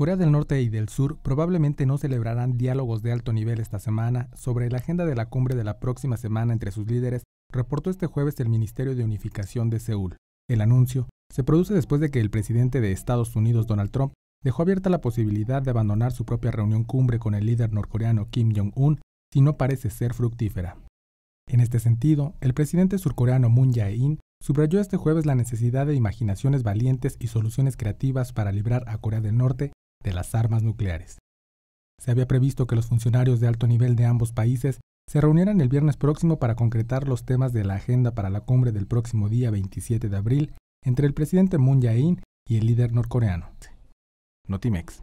Corea del Norte y del Sur probablemente no celebrarán diálogos de alto nivel esta semana sobre la agenda de la cumbre de la próxima semana entre sus líderes, reportó este jueves el Ministerio de Unificación de Seúl. El anuncio se produce después de que el presidente de Estados Unidos, Donald Trump, dejó abierta la posibilidad de abandonar su propia reunión cumbre con el líder norcoreano Kim Jong-un si no parece ser fructífera. En este sentido, el presidente surcoreano Moon Jae-in subrayó este jueves la necesidad de imaginaciones valientes y soluciones creativas para librar a Corea del Norte de las armas nucleares. Se había previsto que los funcionarios de alto nivel de ambos países se reunieran el viernes próximo para concretar los temas de la agenda para la cumbre del próximo día 27 de abril entre el presidente Moon Jae-in y el líder norcoreano. Notimex.